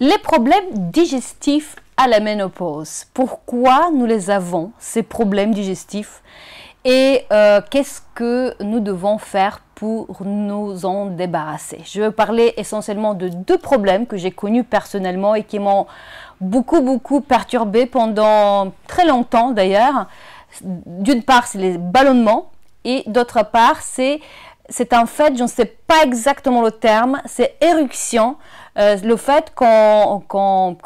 Les problèmes digestifs à la ménopause. Pourquoi nous les avons, ces problèmes digestifs Et euh, qu'est-ce que nous devons faire pour nous en débarrasser Je vais parler essentiellement de deux problèmes que j'ai connus personnellement et qui m'ont beaucoup, beaucoup perturbé pendant très longtemps d'ailleurs. D'une part, c'est les ballonnements et d'autre part, c'est c'est en fait, je ne sais pas exactement le terme, c'est éruption, euh, le fait qu'on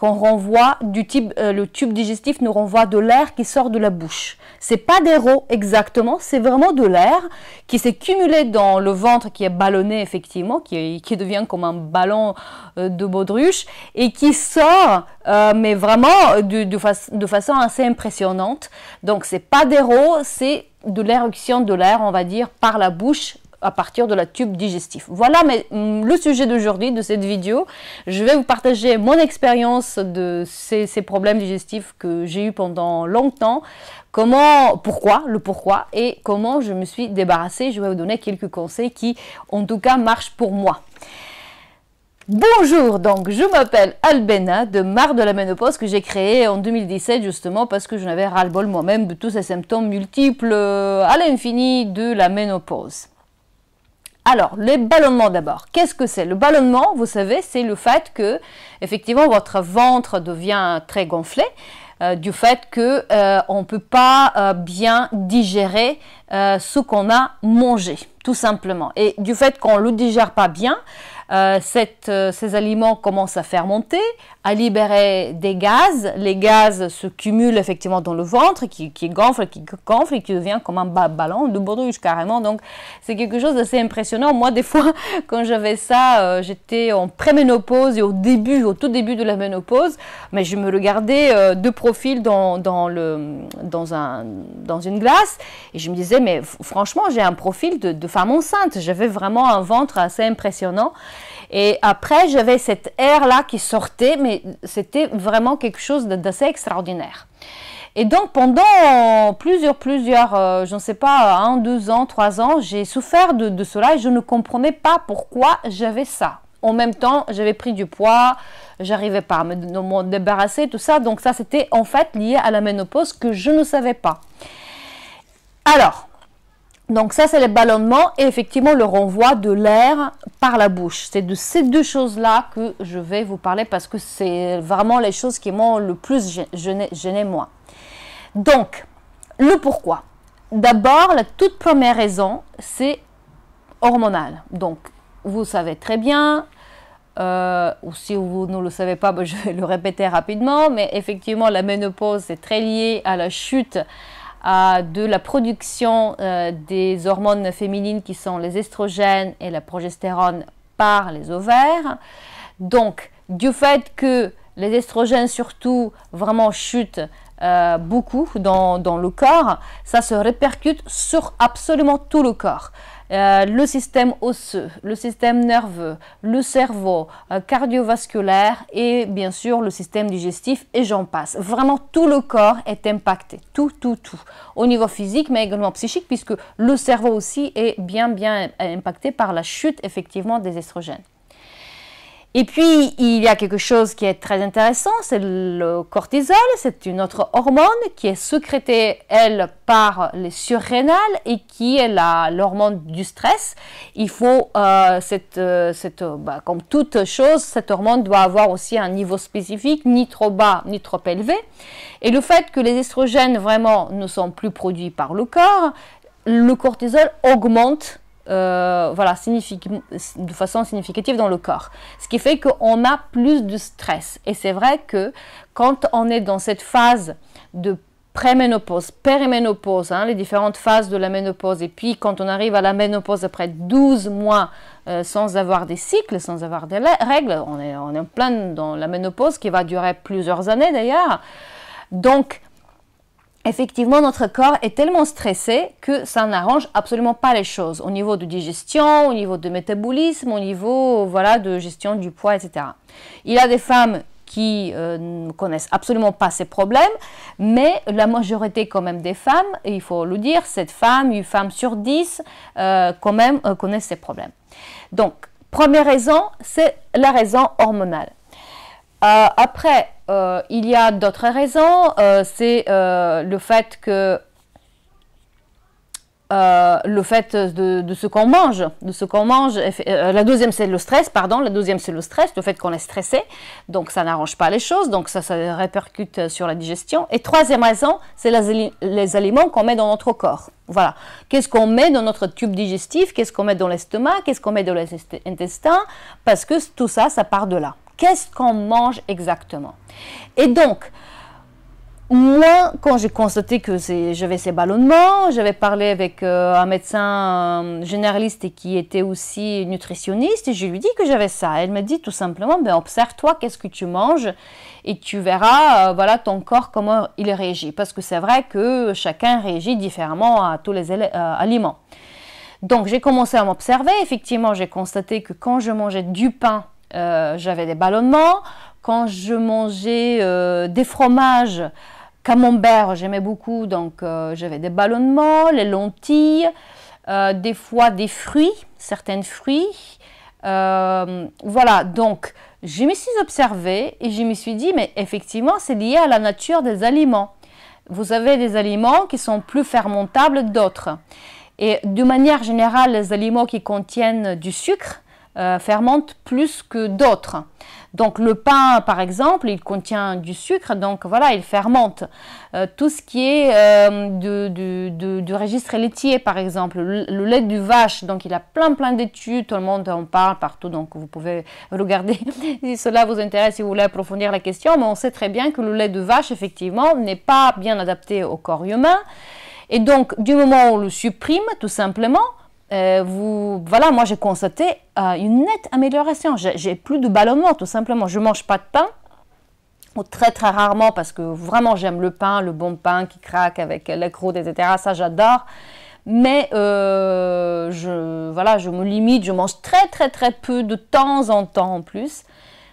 renvoie du type, euh, le tube digestif nous renvoie de l'air qui sort de la bouche. C'est pas des exactement, c'est vraiment de l'air qui s'est cumulé dans le ventre qui est ballonné effectivement, qui, devient comme un ballon euh, de baudruche et qui sort, mais vraiment de, façon assez impressionnante. Donc c'est pas des c'est de l'éruption de l'air, on va dire, par la bouche à partir de la tube digestif. Voilà mais, mm, le sujet d'aujourd'hui, de cette vidéo. Je vais vous partager mon expérience de ces, problèmes digestifs que j'ai eu pendant longtemps, comment, pourquoi, le pourquoi et comment je me suis débarrassée. Je vais vous donner quelques conseils qui, en tout cas, marchent pour moi. Bonjour, donc je m'appelle Albena de mar de la Ménopause que j'ai créé en 2017 justement parce que je n'avais ras-le-bol moi-même de tous ces symptômes multiples euh, à l'infini de la ménopause. Alors, le ballonnement d'abord. Qu'est-ce que c'est Le ballonnement, vous savez, c'est le fait que, effectivement, votre ventre devient très gonflé. Euh, du fait que euh, ne peut pas euh, bien digérer ce qu'on a mangé, tout simplement. Et du fait qu'on ne le digère pas bien, euh, euh, ces aliments commencent à fermenter, à libérer des gaz. Les gaz se cumulent effectivement dans le ventre, qui, qui gonfle, qui gonfle et qui devient comme un ballon de baudruche carrément. Donc c'est quelque chose d'assez impressionnant. Moi, des fois, quand j'avais ça, euh, j'étais en préménopause et au début, au tout début de la ménopause, mais je me regardais de profil dans, dans, le, dans, un, dans une glace et je me disais, mais franchement, j'ai un profil de, de femme enceinte. J'avais vraiment un ventre assez impressionnant. Et après, j'avais cette air-là qui sortait, mais c'était vraiment quelque chose d'assez extraordinaire. Et donc pendant plusieurs, plusieurs, euh, je ne sais pas, un, deux ans, trois ans, j'ai souffert de, cela et je ne comprenais pas pourquoi j'avais ça. En même temps, j'avais pris du poids, j'arrivais pas à me débarrasser, tout ça. Donc ça, c'était en fait lié à la ménopause que je ne savais pas. Alors, donc ça, c'est le ballonnement et effectivement le renvoi de l'air par la bouche. C'est de ces deux choses-là que je vais vous parler parce que c'est vraiment les choses qui m'ont le plus gêné, moi. Donc, le pourquoi. D'abord, la toute première raison, c'est hormonal. Donc, vous savez très bien, euh, ou si vous ne le savez pas, bah, je vais le répéter rapidement, mais effectivement, la ménopause est très liée à la chute de la production euh, des hormones féminines qui sont les estrogènes et la progestérone par les ovaires. Donc, du fait que les estrogènes surtout vraiment chutent euh, beaucoup dans le corps, ça se répercute sur absolument tout le corps. Euh, le système osseux, le système nerveux, le cerveau euh, cardiovasculaire et bien sûr le système digestif et j'en passe. Vraiment tout le corps est impacté, tout, tout, tout, au niveau physique mais également psychique puisque le cerveau aussi est bien, bien euh, impacté par la chute effectivement des estrogènes. Et puis, il y a quelque chose qui est très intéressant, c'est le cortisol, c'est une autre hormone qui est sécrétée, elle, par les surrénales et qui est l'hormone du stress. Il faut, euh, euh, euh, bah, comme toute chose, cette hormone doit avoir aussi un niveau spécifique, ni trop bas, ni trop élevé. Et le fait que les estrogènes, vraiment, ne sont plus produits par le corps, le cortisol augmente euh, voilà, de façon significative dans le corps. Ce qui fait qu'on a plus de stress. Et c'est vrai que quand on est dans cette phase de préménopause, périménopause, hein, les différentes phases de la ménopause, et puis quand on arrive à la ménopause après 12 mois euh, sans avoir des cycles, sans avoir des règles, on est, on est en plein dans la ménopause qui va durer plusieurs années d'ailleurs. Donc, effectivement, notre corps est tellement stressé que ça n'arrange absolument pas les choses au niveau de digestion, au niveau de métabolisme, au niveau de gestion du poids, etc. Il y a des femmes qui ne euh, connaissent absolument pas ces problèmes, mais la majorité quand même des femmes, il faut le dire, cette femme, une femme sur 10, euh, quand même euh, connaissent ces problèmes. Donc, première raison, c'est la raison hormonale. Euh, après, euh, il y a d'autres raisons. Euh, c'est le fait que le fait de, ce qu'on mange, de ce qu'on mange. la deuxième, c'est le stress, pardon. La deuxième, c'est le stress, le fait qu'on est stressé. Donc, ça n'arrange pas les choses. Donc, ça, ça répercute sur la digestion. Et troisième raison, c'est les aliments qu'on met dans notre corps. Voilà. Qu'est-ce qu'on met dans notre tube digestif Qu'est-ce qu'on met dans l'estomac Qu'est-ce qu'on met dans l'intestin Parce que tout ça, ça part de là. Qu'est-ce qu'on mange exactement Et donc, moi, quand j'ai constaté que j'avais ces ballonnements, j'avais parlé avec euh, un médecin euh, généraliste qui était aussi nutritionniste et je lui dit que j'avais ça. Elle m'a dit tout simplement, ben, observe-toi, qu'est-ce que tu manges et tu verras, euh, voilà, ton corps, comment il réagit. Parce que c'est vrai que chacun réagit différemment à tous les aliments. Donc, j'ai commencé à m'observer. Effectivement, j'ai constaté que quand je mangeais du pain, euh, j'avais des ballonnements. Quand je mangeais euh, des fromages, camembert, j'aimais beaucoup, donc euh, j'avais des ballonnements, les lentilles, des fois des fruits, certains fruits. voilà, donc je me suis observée et je me suis dit, mais effectivement, c'est lié à la nature des aliments. Vous avez des aliments qui sont plus fermentables d'autres. Et de manière générale, les aliments qui contiennent du sucre, fermente euh, fermentent plus que d'autres. Donc le pain, par exemple, il contient du sucre, donc voilà, il fermente. Euh, tout ce qui est euh, du, registre laitier, par exemple, le, lait du vache, donc il a plein plein d'études, tout le monde en parle partout, donc vous pouvez regarder si cela vous intéresse, si vous voulez approfondir la question, mais on sait très bien que le lait de vache, effectivement, n'est pas bien adapté au corps humain. Et donc, du moment où on le supprime, tout simplement, euh, vous, voilà, moi j'ai constaté euh, une nette amélioration. J'ai plus de ballonnement, tout simplement. Je mange pas de pain, ou très très rarement, parce que vraiment j'aime le pain, le bon pain qui craque avec la croûte, etc. Ça j'adore. Mais euh, je, voilà, je me limite, je mange très très très peu de temps en temps en plus.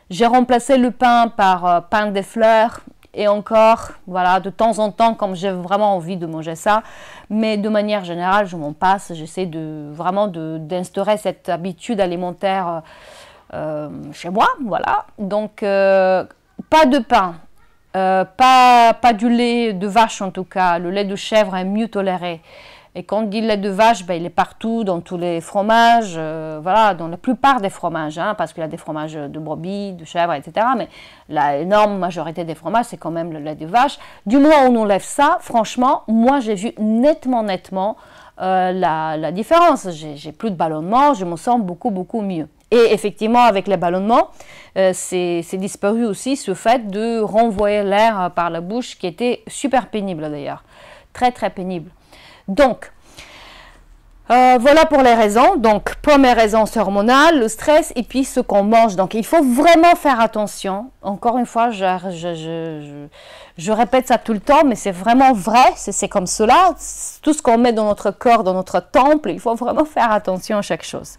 J'ai remplacé le pain par pain des fleurs, et encore, voilà, de temps en temps, comme j'ai vraiment envie de manger ça. Mais de manière générale, je m'en passe. J'essaie de, vraiment d'instaurer cette habitude alimentaire euh, euh, chez moi, voilà. Donc, euh, pas de pain, pas, pas du lait de vache en tout cas. Le lait de chèvre est mieux toléré. Et quand on dit lait de vache, ben, il est partout, dans tous les fromages, euh, voilà, dans la plupart des fromages, hein, parce qu'il y a des fromages de brebis, de chèvre, etc. Mais la énorme majorité des fromages, c'est quand même le lait de vache. Du moment où on enlève ça, franchement, moi j'ai vu nettement, nettement euh, la, la, différence. J'ai plus de ballonnement, je me sens beaucoup, beaucoup mieux. Et effectivement, avec les ballonnements, euh, c'est disparu aussi ce fait de renvoyer l'air par la bouche, qui était super pénible d'ailleurs très très pénible. Donc, euh, voilà pour les raisons. Donc, première raison, c'est hormonal, le stress et puis ce qu'on mange. Donc, il faut vraiment faire attention. Encore une fois, je, je répète ça tout le temps, mais c'est vraiment vrai. C'est comme cela. Tout ce qu'on met dans notre corps, dans notre temple, il faut vraiment faire attention à chaque chose.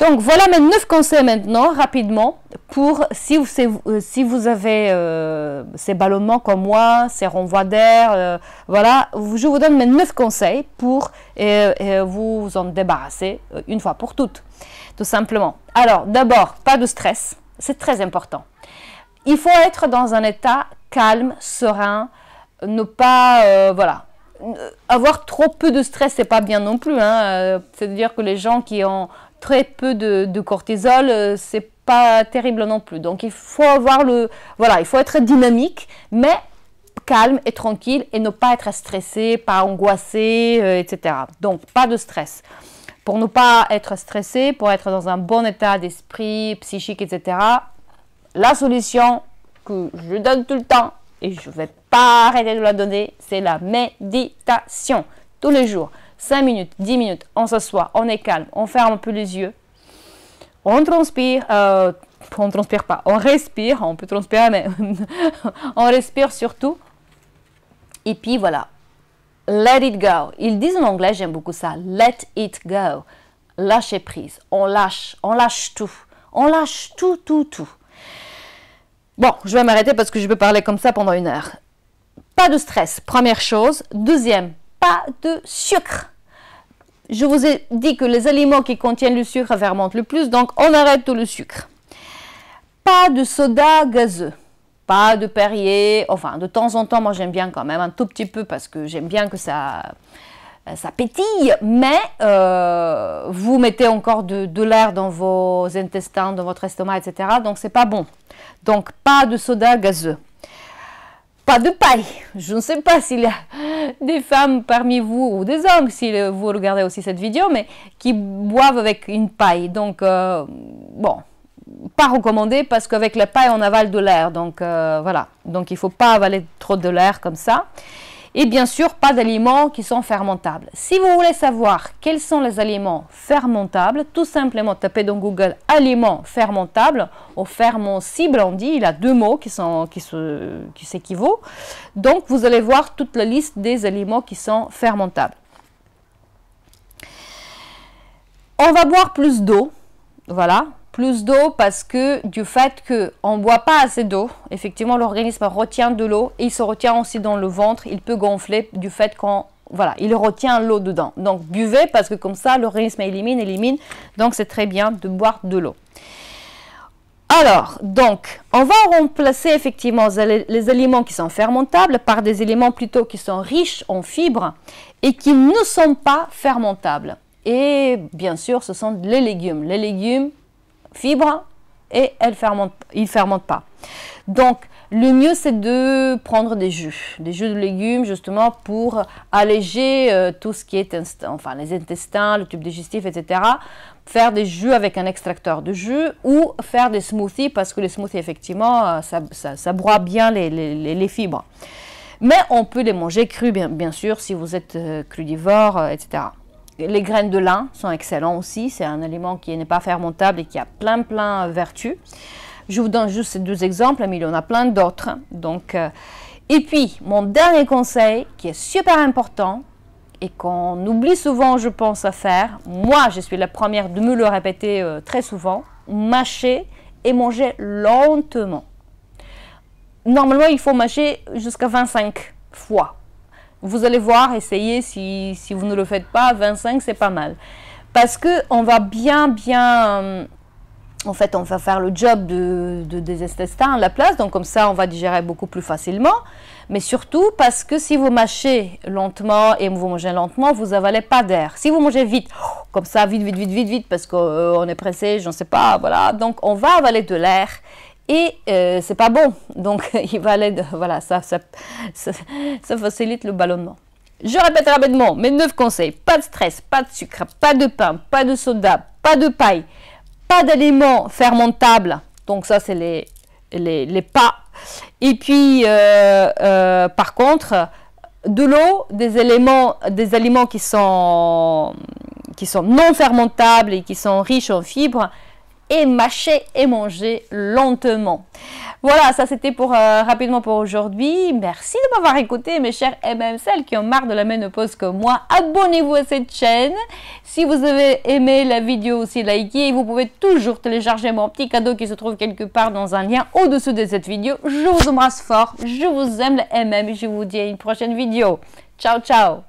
Donc voilà mes neuf conseils maintenant, rapidement, pour si vous, euh, si vous avez euh, ces ballonnements comme moi, ces renvois d'air, euh, voilà, je vous donne mes neuf conseils pour vous en débarrasser une fois pour toutes, tout simplement. Alors d'abord, pas de stress, c'est très important. Il faut être dans un état calme, serein, ne pas, voilà, avoir trop peu de stress, c'est pas bien non plus. Hein, c'est-à-dire que les gens qui ont très peu de, de cortisol, euh, c'est pas terrible non plus. Donc il faut avoir le voilà, il faut être dynamique, mais calme et tranquille et ne pas être stressé, pas angoissé, euh, etc. Donc pas de stress. Pour ne pas être stressé, pour être dans un bon état d'esprit, psychique, etc. La solution que je donne tout le temps et je vais pas arrêter de la donner, c'est la méditation tous les jours. 5 minutes, 10 minutes, on s'assoit, on est calme, on ferme un peu les yeux, on transpire, euh, on transpire pas, on respire, on peut transpirer, mais on respire surtout. Et puis voilà, let it go. Ils disent en anglais, j'aime beaucoup ça, let it go. Lâcher prise, on lâche, on lâche tout, on lâche tout, tout, tout. Bon, je vais m'arrêter parce que je peux parler comme ça pendant une heure. Pas de stress, première chose. Deuxième, pas de sucre. Je vous ai dit que les aliments qui contiennent le sucre fermentent le plus, donc on arrête tout le sucre. Pas de soda gazeux, pas de Perrier, enfin de temps en temps, moi j'aime bien quand même un tout petit peu parce que j'aime bien que ça, ça pétille, mais euh, vous mettez encore de, de l'air dans vos intestins, dans votre estomac, etc. Donc c'est pas bon. Donc pas de soda gazeux de paille. Je ne sais pas s'il y a des femmes parmi vous ou des hommes, si vous regardez aussi cette vidéo, mais qui boivent avec une paille. Donc, euh, bon, pas recommandé parce qu'avec la paille, on avale de l'air. Donc, euh, voilà. Donc, il ne faut pas avaler trop de l'air comme ça et bien sûr pas d'aliments qui sont fermentables. Si vous voulez savoir quels sont les aliments fermentables, tout simplement tapez dans Google aliments fermentables au ferment on dit, il a deux mots qui sont qui qui s'équivaut. Donc vous allez voir toute la liste des aliments qui sont fermentables. On va boire plus d'eau. Voilà, plus d'eau parce que du fait qu'on ne boit pas assez d'eau, effectivement l'organisme retient de l'eau et il se retient aussi dans le ventre, il peut gonfler du fait qu'on voilà, il retient l'eau dedans. Donc buvez parce que comme ça l'organisme élimine, élimine. Donc c'est très bien de boire de l'eau. Alors, donc, on va remplacer effectivement les aliments qui sont fermentables par des aliments plutôt qui sont riches en fibres et qui ne sont pas fermentables. Et bien sûr, ce sont les légumes. Les légumes, fibres et elles fermentent, ils ne fermentent pas. Donc, le mieux, c'est de prendre des jus, des jus de légumes, justement, pour alléger euh, tout ce qui est, enfin, les intestins, le tube digestif, etc. Faire des jus avec un extracteur de jus ou faire des smoothies, parce que les smoothies, effectivement, euh, ça, ça, broie bien les, les, les, fibres. Mais on peut les manger crus, bien, bien sûr, si vous êtes euh, crudivore, etc les graines de lin sont excellents aussi. C'est un aliment qui n'est pas fermentable et qui a plein, plein vertus. Je vous donne juste ces deux exemples, mais il y en a plein d'autres. Donc, euh, et puis, mon dernier conseil, qui est super important et qu'on oublie souvent, je pense, à faire, moi, je suis la première de me le répéter euh, très souvent, mâcher et manger lentement. Normalement, il faut mâcher jusqu'à 25 fois vous allez voir, essayez, si, si vous ne le faites pas, 25, c'est pas mal. Parce que on va bien, bien... Euh, en fait, on va faire le job de, de des à la place, donc comme ça, on va digérer beaucoup plus facilement. Mais surtout parce que si vous mâchez lentement et vous mangez lentement, vous avalez pas d'air. Si vous mangez vite, oh, comme ça, vite, vite, vite, vite, vite, parce qu'on est pressé, je ne sais pas, voilà. Donc, on va avaler de l'air et euh, c'est pas bon. Donc il va aller voilà, ça ça, facilite le ballonnement. Je répète rapidement mes neuf conseils. Pas de stress, pas de sucre, pas de pain, pas de soda, pas de paille, pas d'aliments fermentables. Donc ça c'est les, pas. Et puis euh, euh, par contre, de l'eau, des éléments, des aliments qui qui sont non fermentables et qui sont riches en fibres, et mâcher et manger lentement. Voilà, ça c'était pour euh, rapidement pour aujourd'hui. Merci de m'avoir écouté, mes chers MM celles qui ont marre de la ménopause que moi. Abonnez-vous à cette chaîne. Si vous avez aimé la vidéo aussi, likez. Vous pouvez toujours télécharger mon petit cadeau qui se trouve quelque part dans un lien au dessus de cette vidéo. Je vous embrasse fort. Je vous aime, les MM. Je vous dis à une prochaine vidéo. Ciao, ciao.